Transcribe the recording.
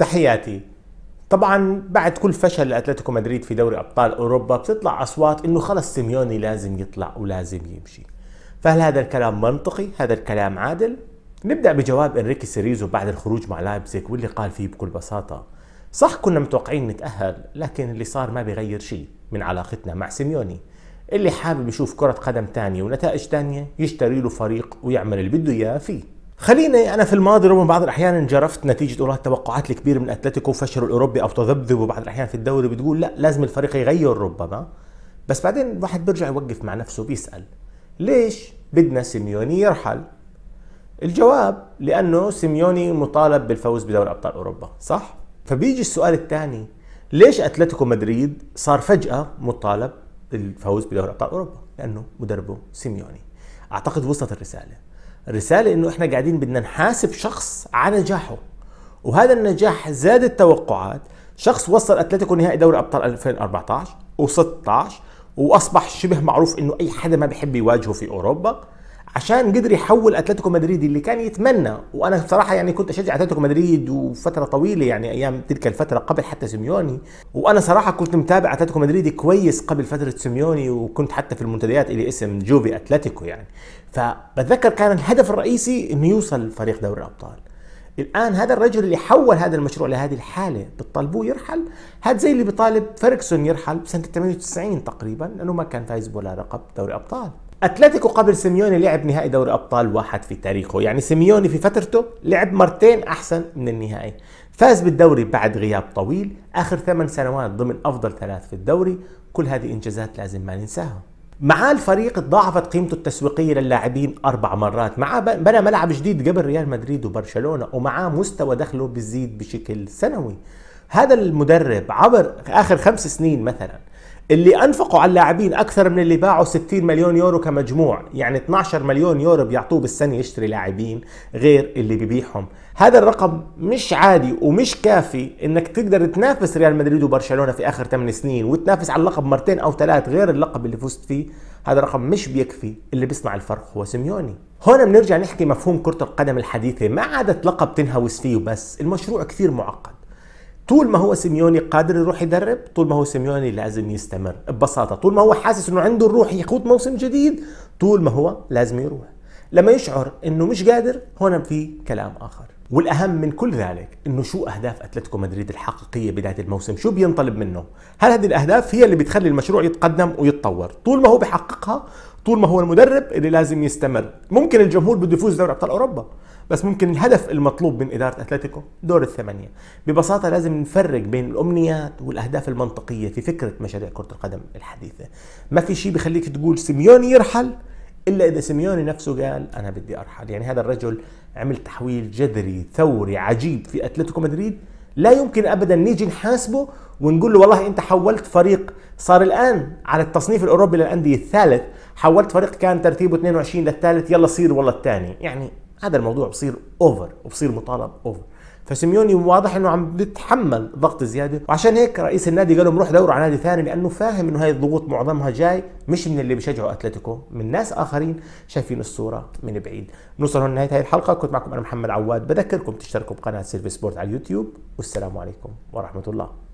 تحياتي طبعا بعد كل فشل لاتلتيكو مدريد في دوري ابطال اوروبا بتطلع اصوات انه خلص سيميوني لازم يطلع ولازم يمشي فهل هذا الكلام منطقي هذا الكلام عادل نبدا بجواب انريكي سيريزو بعد الخروج مع لايبزيك واللي قال فيه بكل بساطه صح كنا متوقعين نتاهل لكن اللي صار ما بيغير شيء من علاقتنا مع سيميوني اللي حابب يشوف كرة قدم تانية ونتائج تانية يشتري له فريق ويعمل اللي بده إياه فيه خليني انا في الماضي ربما بعض الاحيان انجرفت نتيجه والله التوقعات الكبيره من اتلتيكو فشلوا الاوروبي او تذبذبوا بعض الاحيان في الدوري بتقول لا لازم الفريق يغير ربما بس بعدين الواحد بيرجع يوقف مع نفسه بيسال ليش بدنا سيميوني يرحل؟ الجواب لانه سيميوني مطالب بالفوز بدوري ابطال اوروبا صح؟ فبيجي السؤال الثاني ليش اتلتيكو مدريد صار فجاه مطالب بالفوز بدوري ابطال اوروبا؟ لانه مدربه سيميوني اعتقد وصلت الرساله رساله انه احنا قاعدين بدنا نحاسب شخص على نجاحه وهذا النجاح زاد التوقعات شخص وصل اتلتيكو نهائي دوري ابطال 2014 و16 واصبح شبه معروف انه اي حدا ما بحب يواجهه في اوروبا عشان قدر يحول اتلتيكو مدريد اللي كان يتمنى وانا بصراحه يعني كنت اشجع اتلتيكو مدريد وفتره طويله يعني ايام تلك الفتره قبل حتى سيميوني وانا صراحه كنت متابع اتلتيكو مدريد كويس قبل فتره سيميوني وكنت حتى في المنتديات اللي اسم جوفي اتلتيكو يعني فبتذكر كان الهدف الرئيسي انه يوصل فريق دوري الابطال الان هذا الرجل اللي حول هذا المشروع لهذه الحاله بتطالبوه يرحل هذا زي اللي بيطالب فيركسون يرحل بسنه 98 تقريبا لانه ما كان فايز بولا لقب دوري ابطال اتلتيكو قبل سيميوني لعب نهائي دوري ابطال واحد في تاريخه يعني سيميوني في فترته لعب مرتين احسن من النهائي فاز بالدوري بعد غياب طويل اخر ثمان سنوات ضمن افضل ثلاث في الدوري كل هذه انجازات لازم ما ننساها معاه الفريق تضاعفت قيمته التسويقيه للاعبين اربع مرات معاه بنى ملعب جديد قبل ريال مدريد وبرشلونه ومعاه مستوى دخله بيزيد بشكل سنوي هذا المدرب عبر اخر خمس سنين مثلا اللي انفقوا على اللاعبين اكثر من اللي باعوا 60 مليون يورو كمجموع يعني 12 مليون يورو بيعطوه بالسنه يشتري لاعبين غير اللي ببيعهم هذا الرقم مش عادي ومش كافي انك تقدر تنافس ريال مدريد وبرشلونه في اخر 8 سنين وتنافس على اللقب مرتين او ثلاث غير اللقب اللي فزت فيه هذا الرقم مش بيكفي اللي بيصنع الفرق هو سيميوني هنا بنرجع نحكي مفهوم كرة القدم الحديثة ما عادت لقب تنهوس فيه بس المشروع كثير معقد طول ما هو سيميوني قادر يروح يدرب طول ما هو سيميوني لازم يستمر ببساطه طول ما هو حاسس انه عنده الروح يخوض موسم جديد طول ما هو لازم يروح لما يشعر انه مش قادر هنا في كلام اخر والاهم من كل ذلك انه شو اهداف اتلتيكو مدريد الحقيقيه بدايه الموسم شو بينطلب منه هل هذه الاهداف هي اللي بتخلي المشروع يتقدم ويتطور طول ما هو بحققها طول ما هو المدرب اللي لازم يستمر ممكن الجمهور بده يفوز دوري ابطال اوروبا بس ممكن الهدف المطلوب من اداره اتلتيكو دور الثمانيه ببساطه لازم نفرق بين الامنيات والاهداف المنطقيه في فكره مشاريع كره القدم الحديثه ما في شيء بخليك تقول سيميوني يرحل الا اذا سيميوني نفسه قال انا بدي ارحل يعني هذا الرجل عمل تحويل جذري ثوري عجيب في اتلتيكو مدريد لا يمكن ابدا نيجي نحاسبه ونقول له والله انت حولت فريق صار الان على التصنيف الاوروبي للانديه الثالث حولت فريق كان ترتيبه 22 للثالث يلا صير والله الثاني يعني هذا الموضوع بصير اوفر وبصير مطالب اوفر فسيميوني واضح انه عم بيتحمل ضغط زياده وعشان هيك رئيس النادي قال لهم روح دوروا على نادي ثاني لانه فاهم انه هاي الضغوط معظمها جاي مش من اللي بيشجعوا اتلتيكو من ناس اخرين شايفين الصوره من بعيد نوصل هون نهايه هاي الحلقه كنت معكم انا محمد عواد بذكركم تشتركوا بقناه سيرفي سبورت على اليوتيوب والسلام عليكم ورحمه الله